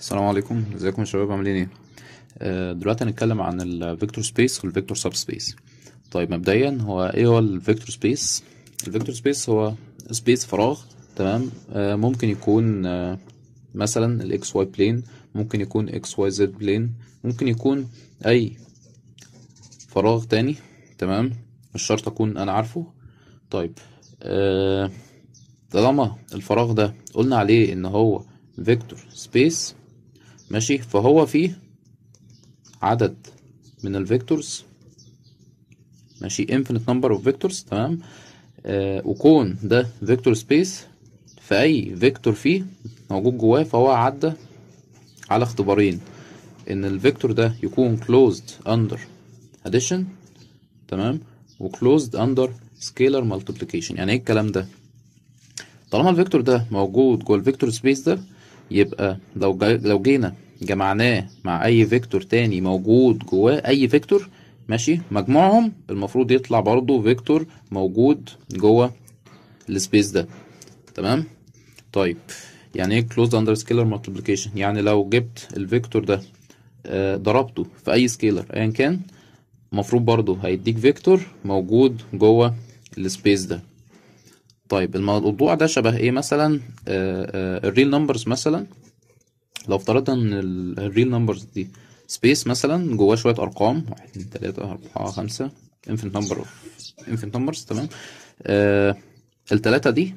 السلام عليكم ازيكم يا شباب عاملين ايه آه، دلوقتي هنتكلم عن الفيكتور سبيس والفيكتور سب سبيس طيب مبدئيا هو ايه هو الفيكتور سبيس الفيكتور سبيس هو سبيس فراغ تمام آه، ممكن يكون آه، مثلا الاكس واي بلين ممكن يكون اكس واي زد بلين ممكن يكون اي فراغ تاني تمام مش شرط اكون انا عارفه طيب طالما الفراغ ده قلنا عليه ان هو فيكتور سبيس ماشي فهو فيه عدد من الفيكتورز ماشي infinite number of vectors تمام آه وكون ده vector space فأي فيكتور فيه موجود جواه فهو عدى على اختبارين إن الفيكتور ده يكون closed under addition تمام وclosed under scalar multiplication يعني ايه الكلام ده؟ طالما الفيكتور ده موجود جوه الفيكتور سبيس ده يبقى لو جا لو جينا جمعناه مع اي فيكتور تاني موجود جواه اي فيكتور ماشي مجموعهم المفروض يطلع برضو فيكتور موجود جوه السبيس ده تمام طيب يعني ايه كلوز اندر سكيلر مالتيبليكيشن يعني لو جبت الفيكتور ده آه، ضربته في اي سكيلر ايا كان المفروض برضو هيديك فيكتور موجود جوه السبيس ده طيب الموضوع ده شبه ايه مثلا آه، آه، الريل نمبرز مثلا لو افترضنا ان الريل نمبرز دي سبيس مثلا جواه شويه ارقام 1 2 3 4 5 انفينيت نمبر انفينيت نمبرز تمام آه الثلاثه دي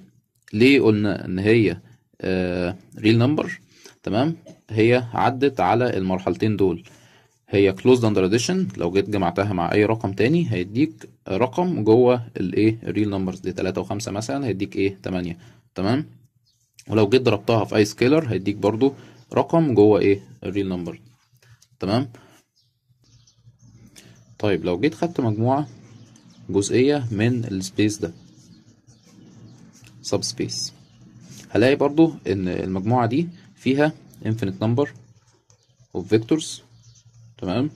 ليه قلنا ان هي ريل آه نمبر تمام هي عدت على المرحلتين دول هي closed under addition لو جيت جمعتها مع اي رقم تاني هيديك رقم جوه الايه الريل نمبرز دي 3 و5 مثلا هيديك ايه 8 تمام ولو جيت ضربتها في اي سكيلر هيديك برضو رقم جوه ايه الريل نمبر تمام طيب لو جيت خدت مجموعة جزئية من السبيس ده سب سبيس هلاقي برضو ان المجموعة دي فيها infinite number of vectors تمام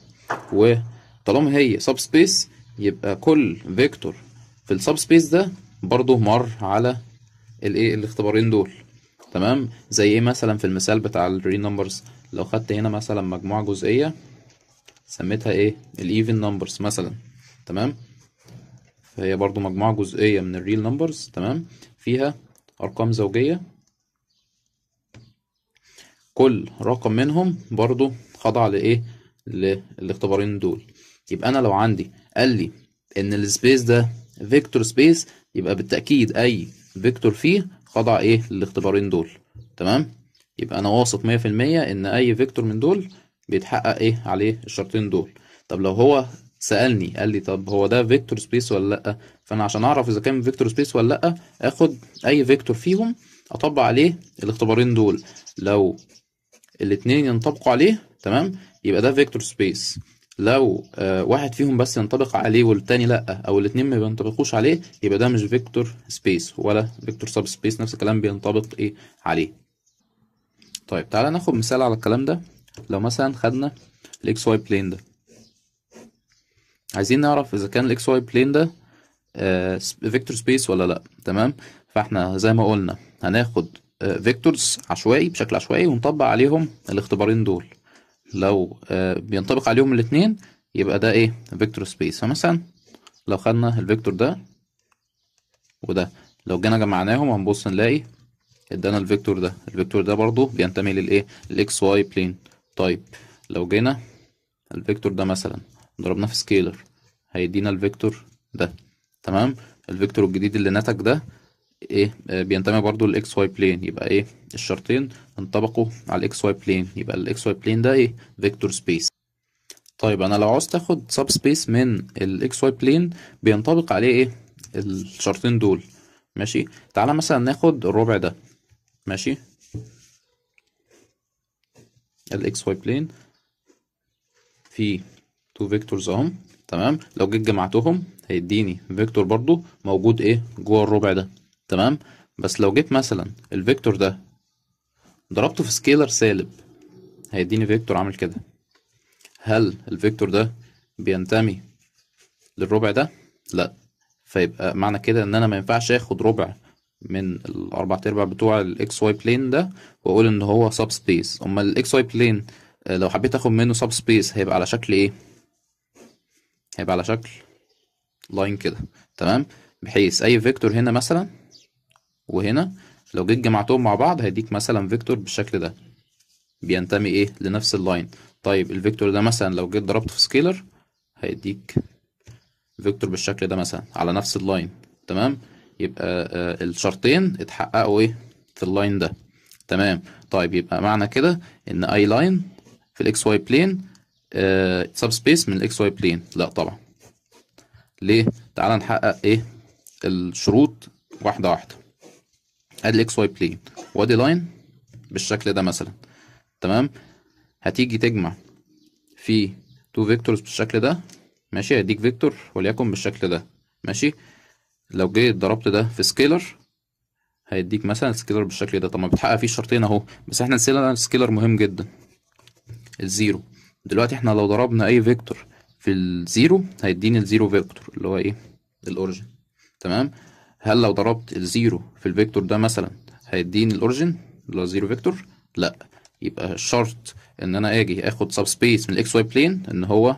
وطالما هي سب سبيس يبقى كل فيكتور في السب سبيس ده برضه مر على الايه الاختبارين دول تمام زي ايه مثلا في المثال بتاع الري نمبرز لو خدت هنا مثلا مجموعه جزئيه سميتها ايه الايفن نمبرز مثلا تمام فهي برضو مجموعه جزئيه من الريل نمبرز تمام فيها ارقام زوجيه كل رقم منهم برضو خضع لايه للاختبارين دول يبقى انا لو عندي قال لي ان السبيس ده فيكتور سبيس يبقى بالتاكيد اي فيكتور فيه خضع ايه للاختبارين دول تمام يبقى انا واثق 100% ان اي فيكتور من دول بيتحقق ايه عليه الشرطين دول طب لو هو سالني قال لي طب هو ده فيكتور سبيس ولا لا فانا عشان اعرف اذا كان فيكتور سبيس ولا لا اخد اي فيكتور فيهم اطبق عليه الاختبارين دول لو الاثنين ينطبقوا عليه تمام يبقى ده فيكتور سبيس لو آه، واحد فيهم بس ينطبق عليه والتاني لا او الاثنين ما بينطبقوش عليه يبقى ده مش فيكتور سبيس ولا فيكتور سب سبيس نفس الكلام بينطبق ايه عليه طيب تعالى ناخد مثال على الكلام ده لو مثلا خدنا الاكس واي بلين ده عايزين نعرف اذا كان الاكس واي بلين ده فيكتور آه، سبيس ولا لا تمام فاحنا زي ما قلنا هناخد فيكتورز آه، عشوائي بشكل عشوائي ونطبق عليهم الاختبارين دول لو آه، بينطبق عليهم الاثنين يبقى ده ايه فيكتور سبيس فمثلا لو خدنا الفيكتور ده وده لو جينا جمعناهم هنبص نلاقي ادانا الفيكتور ده الفيكتور ده برضو بينتمي للايه الاكس واي بلين طيب لو جينا الفيكتور ده مثلا ضربناه في سكيلر هيدينا الفيكتور ده تمام الفيكتور الجديد اللي نتج ده ايه آه، بينتمي برضو للاكس واي بلين يبقى ايه الشرطين انطبقوا على الاكس واي بلين يبقى الاكس واي بلين ده ايه فيكتور سبيس طيب انا لو عاوز تاخد سب سبيس من الاكس واي بلين بينطبق عليه ايه الشرطين دول ماشي تعالى مثلا ناخد الربع ده ماشي الاكس واي بلين في تو فيكتورز اهم تمام لو جيت جمعتهم هيديني فيكتور برضو موجود ايه جوه الربع ده تمام بس لو جيت مثلا الفيكتور ده ضربته في سكيلر سالب هيديني فيكتور عامل كده هل الفيكتور ده بينتمي للربع ده لا فيبقى معنى كده ان انا ما ينفعش اخد ربع من الاربع ارباع بتوع الاكس واي بلين ده واقول ان هو سب سبيس امال الاكس واي بلين آه، لو حبيت اخد منه سب سبيس هيبقى على شكل ايه هيبقى على شكل لاين كده تمام بحيث اي فيكتور هنا مثلا وهنا لو جيت جمعتهم مع بعض هيديك مثلا فيكتور بالشكل ده بينتمي ايه لنفس اللاين طيب الفيكتور ده مثلا لو جيت ضربته في سكيلر هيديك فيكتور بالشكل ده مثلا على نفس اللاين تمام يبقى آه الشرطين اتحققوا ايه في اللاين ده تمام طيب يبقى معنى كده ان اي لاين في الاكس واي بلين سب سبيس من الاكس واي بلين لا طبعا ليه تعال نحقق ايه الشروط واحده واحده ادي الاكس واي بلين وادي لاين بالشكل ده مثلا تمام هتيجي تجمع في تو فيكتورز بالشكل ده ماشي هيديك فيكتور وليكن بالشكل ده ماشي لو جيت ضربت ده في سكيلر هيديك مثلا سكيلر بالشكل ده طب ما بتحقق فيه شرطين اهو بس احنا نسينا سكيلر مهم جدا الزيرو دلوقتي احنا لو ضربنا اي فيكتور في الزيرو هيديني الزيرو فيكتور اللي هو ايه الاوريجن تمام هل لو ضربت الزيرو في الفيكتور ده مثلا هيديني الاوريجن اللي هو زيرو فيكتور لا يبقى الشرط ان انا اجي اخد سب سبيس من الاكس واي بلين ان هو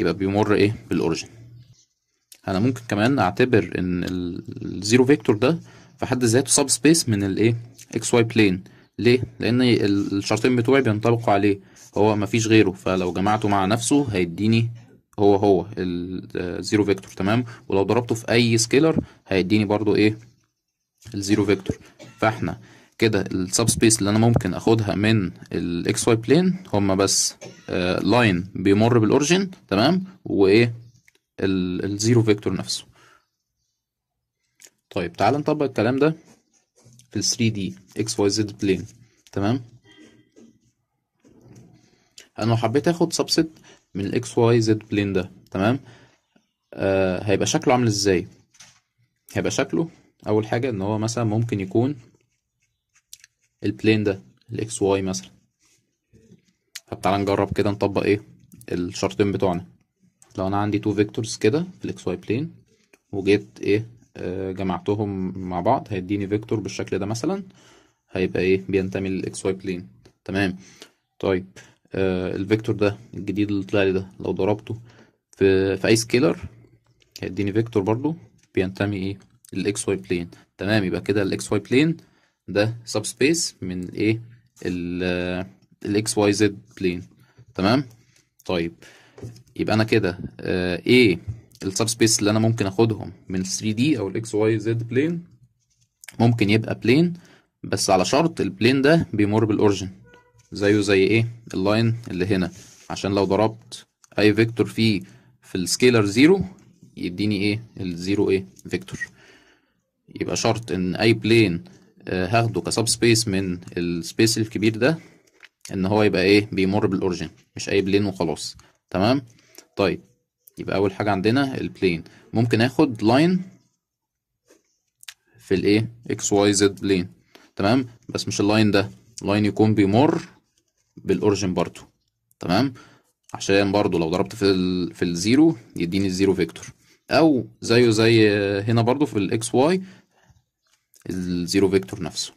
يبقى بيمر ايه بالاوريجن انا ممكن كمان اعتبر ان الزيرو فيكتور ده في حد ذاته سب سبيس من الايه اكس واي بلين ليه لان الشرطين بتوعي بينطبقوا عليه هو مفيش غيره فلو جمعته مع نفسه هيديني هو هو الزيرو فيكتور تمام ولو ضربته في اي سكيلر هيديني برضو ايه الزيرو فيكتور فاحنا كده السب سبيس اللي انا ممكن اخدها من الاكس واي بلين هما بس لاين آه بيمر بالاورجن تمام وايه الزيرو فيكتور نفسه طيب تعال نطبق الكلام ده في ال 3 دي اكس واي زد بلين تمام انا لو حبيت اخد سبست من الاكس واي زد بلين ده تمام آه هيبقى شكله عامل ازاي هيبقى شكله اول حاجه ان هو مثلا ممكن يكون البلين ده الاكس واي مثلا طب تعالى نجرب كده نطبق ايه الشرطين بتوعنا لو انا عندي تو فيكتورز كده في الاكس واي بلين وجيت ايه آه جمعتهم مع بعض هيديني فيكتور بالشكل ده مثلا هيبقى ايه بينتمي للاكس واي بلين تمام طيب آه، الفيكتور ده الجديد اللي طلع لي ده لو ضربته في في اي سكيلر هيديني فيكتور برضو بينتمي ايه للاكس واي بلين تمام يبقى كده الاكس واي بلين ده سب سبيس من ايه الاكس واي زد بلين تمام طيب يبقى انا كده آه، ايه السب سبيس اللي انا ممكن اخدهم من 3 دي او الاكس واي زد بلين ممكن يبقى بلين بس على شرط البلين ده بيمر بالاورجن زيه زي ايه اللاين اللي هنا عشان لو ضربت اي فيكتور فيه في السكيلر زيرو يديني ايه الزيرو ايه فيكتور يبقى شرط ان اي بلين آه، هاخده كسب سبيس من السبيس الكبير ده ان هو يبقى ايه بيمر بالاورجن مش اي بلين وخلاص تمام طيب يبقى اول حاجه عندنا البلين ممكن اخد لاين في الايه اكس واي زد بلين تمام بس مش اللاين ده لاين يكون بيمر بالاورجن برضو تمام عشان برضو لو ضربت في الـ في الزيرو يديني الزيرو فيكتور او زيه زي هنا برضو في الاكس واي الزيرو فيكتور نفسه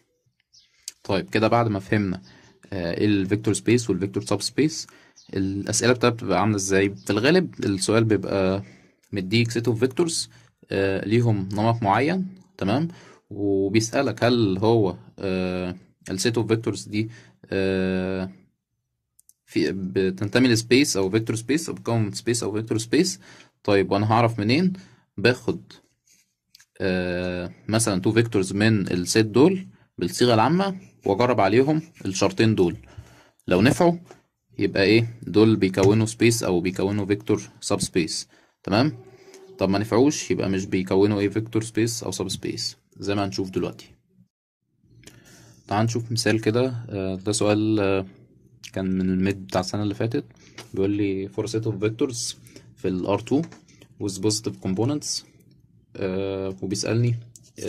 طيب كده بعد ما فهمنا آه، ايه الفيكتور سبيس والفيكتور سب سبيس الاسئله بتاعتها بتبقى عامله ازاي في الغالب السؤال بيبقى مديك سيت اوف فيكتورز ليهم نمط معين تمام وبيسالك هل هو السيت اوف فيكتورز دي آه في بتنتمي لسبيس او فيكتور سبيس او بتكون سبيس او فيكتور سبيس طيب وانا هعرف منين باخد آه مثلا تو فيكتورز من السيت دول بالصيغه العامه واجرب عليهم الشرطين دول لو نفعوا يبقى ايه دول بيكونوا سبيس او بيكونوا فيكتور سب سبيس تمام طب ما نفعوش يبقى مش بيكونوا ايه فيكتور سبيس او سب سبيس زي ما هنشوف دلوقتي تعال نشوف مثال كده آه، ده سؤال آه، كان من الميد بتاع السنه اللي فاتت بيقول لي سيت اوف فيكتورز في r 2 with positive components آه وبيسالني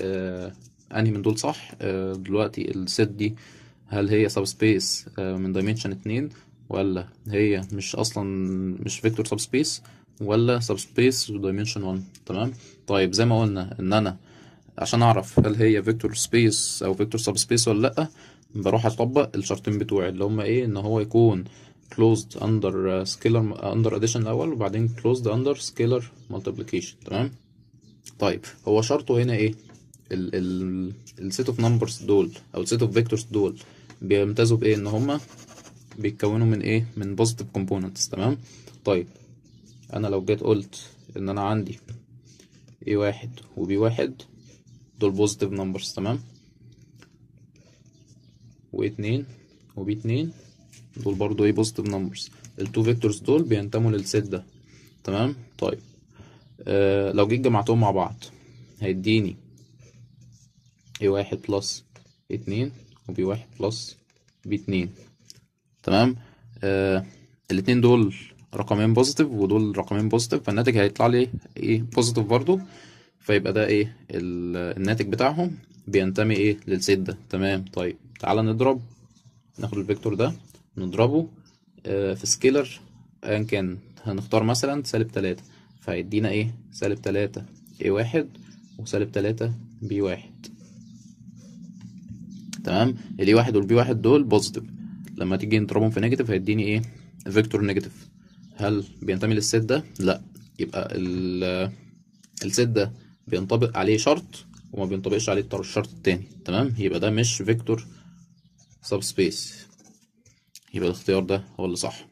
آه انهي من دول صح آه دلوقتي السيت دي هل هي سب سبيس آه من دايمنشن 2 ولا هي مش اصلا مش فيكتور سب سبيس ولا سب سبيس ودايمنشن 1 تمام طيب زي ما قلنا ان انا عشان اعرف هل هي فيكتور سبيس او فيكتور سب سبيس ولا لا بروح اطبق الشرطين بتوعي اللي هما ايه ان هو يكون closed under scalar under addition الاول وبعدين closed under scalar multiplication تمام طيب هو شرطه هنا ايه السيت اوف نمبرز دول او السيت اوف فيكتورز دول بيمتازوا بايه ان هما بيتكونوا من ايه من بوزيتيف كومبوننتس تمام طيب انا لو جيت قلت ان انا عندي a واحد وبي واحد دول بوزيتيف نمبرز تمام و2 اتنين 2 دول برضو ايه بوزيتيف نمبرز التو فيكتورز دول بينتموا للست ده تمام طيب آه لو جيت جمعتهم مع بعض هيديني ايه واحد بلس اتنين وبي واحد بلس بي اتنين تمام آه الاتنين دول رقمين بوزيتيف ودول رقمين بوزيتيف فالناتج هيطلع لي ايه بوزيتيف برضو فيبقى ده ايه الناتج بتاعهم بينتمي ايه للسيت ده تمام طيب تعالى نضرب ناخد الفيكتور ده نضربه آه، في سكيلر ايا كان هنختار مثلا سالب تلاتة فهيدينا ايه سالب تلاتة ايه واحد وسالب تلاتة بي واحد تمام ال واحد وال واحد دول بوزيتيف لما تيجي نضربهم في نيجاتيف هيديني ايه فيكتور نيجاتيف هل بينتمي للسيت ده لا يبقى السيت ده بينطبق عليه شرط وما بينطبقش عليه الشرط التاني تمام يبقى ده مش فيكتور سبيس يبقى الاختيار ده هو اللي صح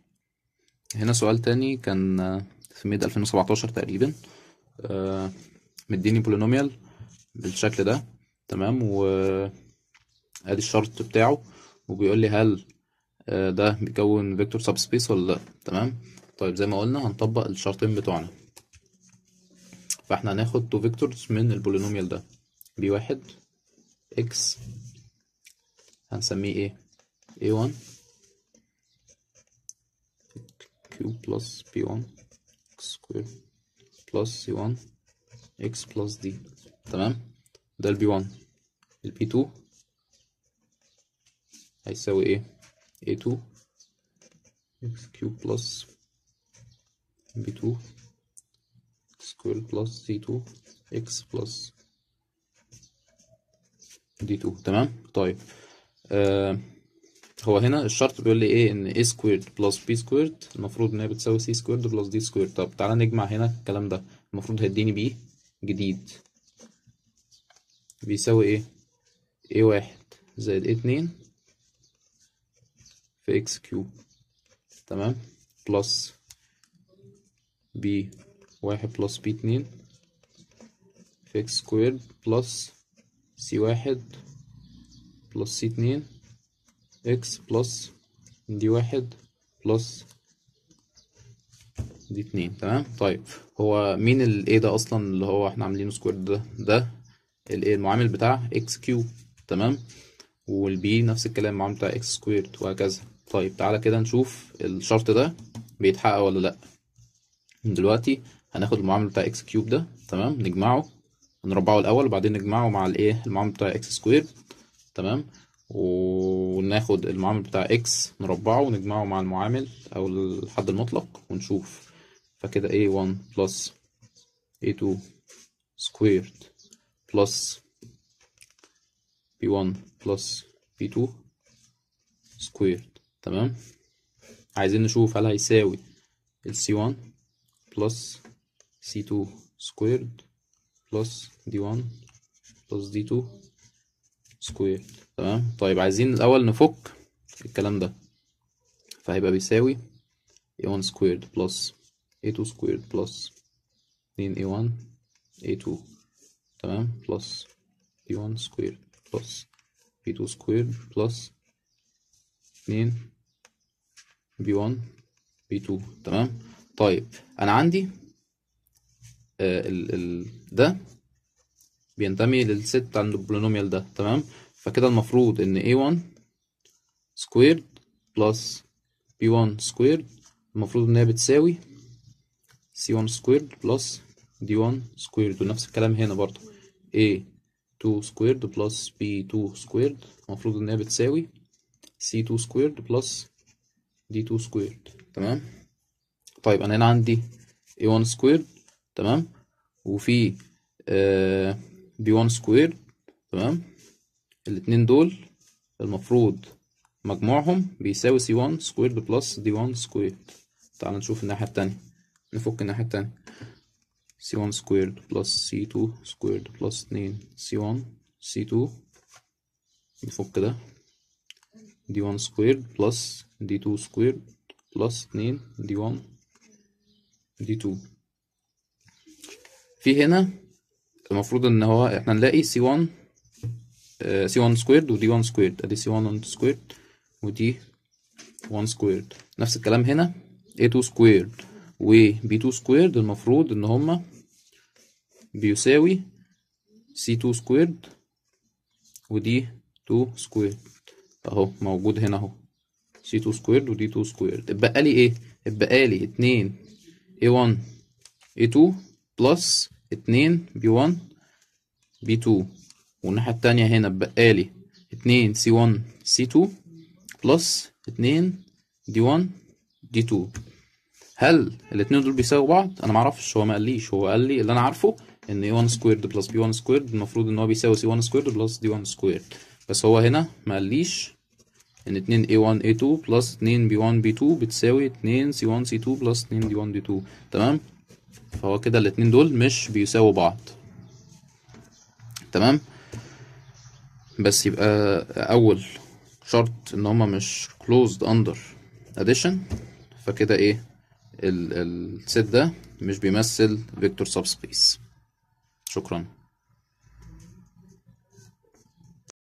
هنا سؤال تاني كان في ميد 2017 تقريبا آه، مديني بولينوميال بالشكل ده تمام و ادي الشرط بتاعه وبيقول لي هل آه، ده بيكون فيكتور سبيس ولا لا تمام طيب زي ما قلنا هنطبق الشرطين بتوعنا فاحنا هناخد تو فيكتورز من البولينوميال ده بي واحد اكس هنسميه ايه؟ اي وان كيو بلس بي وان اكس سكوير بلس سي وان اكس بلس دي تمام؟ ده البي وان البي تو هيساوي ايه؟ اي تو اكس كيو بلس بي تو سكوير بلس سي تو اكس بلس دي 2 تمام طيب آه هو هنا الشرط بيقول لي ايه ان a سكويرد بلس b سكويرد المفروض ان هي بتساوي c سكويرد بلس d سكويرد طب تعالى نجمع هنا الكلام ده المفروض هيديني b جديد بيساوي ايه a واحد زائد a اتنين في x كيوب تمام بلس b واحد بلس b اتنين في x سكويرد بلس سي واحد بلس سي اتنين اكس بلس دي واحد بلس دي اتنين تمام طيب هو مين ال A ده اصلا اللي هو احنا عاملينه سكوير ده ده ال A المعامل بتاع اكس كيوب تمام والبي نفس الكلام المعامل بتاع اكس سكوير وهكذا طيب تعالى كده نشوف الشرط ده بيتحقق ولا لا دلوقتي هناخد المعامل بتاع اكس كيوب ده تمام نجمعه نربعه الاول وبعدين نجمعه مع الايه المعامل بتاع اكس سكوير تمام وناخد المعامل بتاع اكس نربعه ونجمعه مع المعامل او الحد المطلق ونشوف فكده a1 plus a2 squared plus b1 plus b2 squared تمام عايزين نشوف هل هيساوي ال c1 plus c2 squared بلس دي 1 بلس دي 2 سكوير تمام طيب عايزين الأول نفك الكلام ده فهيبقى بيساوي a1 سكوير بلس a2 سكويرد بلس 2a1 a2 تمام بلس b1 سكويرد بلس b2 سكوير بلس 2 a 1 a 2 تمام بلس b 1 سكوير بلس b 2 سكوير بلس 2 b 1 b 2 تمام طيب أنا عندي آه، ال ال ده بينتمي للست عند البولينوميال ده تمام فكده المفروض ان a1 سكويرد بلس b1 سكويرد المفروض ان هي بتساوي c1 سكويرد بلس d1 سكويرد ونفس الكلام هنا برضو a2 سكويرد بلس b2 سكويرد المفروض ان هي بتساوي c2 سكويرد بلس d2 سكويرد تمام طيب انا هنا عندي a1 سكويرد تمام وفي بي 1 سكوير تمام الاتنين دول المفروض مجموعهم بيساوي سي 1 سكوير بلس دي 1 سكوير تعال نشوف الناحية التانية نفك الناحية التانية سي 1 سكوير بلس سي 2 سكوير بلس 2 سي 1 سي 2 نفك ده دي 1 سكوير بلس دي 2 سكوير بلس 2 دي 1 دي 2 في هنا المفروض ان هو احنا نلاقي سي 1 سي 1 سكويرد ودي 1 سكويرد ادي سي 1 سكويرد ودي 1 سكويرد نفس الكلام هنا a 2 سكويرد و b 2 سكويرد المفروض ان هما بيساوي c 2 سكويرد ودي 2 سكويرد اهو موجود هنا اهو c 2 سكويرد ودي 2 سكويرد اتبقى لي ايه اتبقى لي 2 a 1 a 2 بلس اتنين بي وان بي تو والناحية التانية هنا بقالي اتنين سي وان سي تو بلس اتنين دي وان دي تو هل الاتنين دول بيساووا بعض؟ انا معرفش هو ما قاليش هو قال لي اللي انا عارفه ان اي 1 سكويرد بلس بي 1 سكويرد المفروض ان هو بيساوي سي 1 سكويرد بلس دي 1 سكويرد بس هو هنا ما قاليش ان 2 a1 a2 بلس 2 b1 b2 بتساوي 2 c1 c2 بلس 2 d1 d2 تمام فهو كده الاتنين دول مش بيساووا بعض تمام بس يبقى اول شرط ان هما مش closed under addition فكده ايه السيت ده مش بيمثل vector subspace شكرا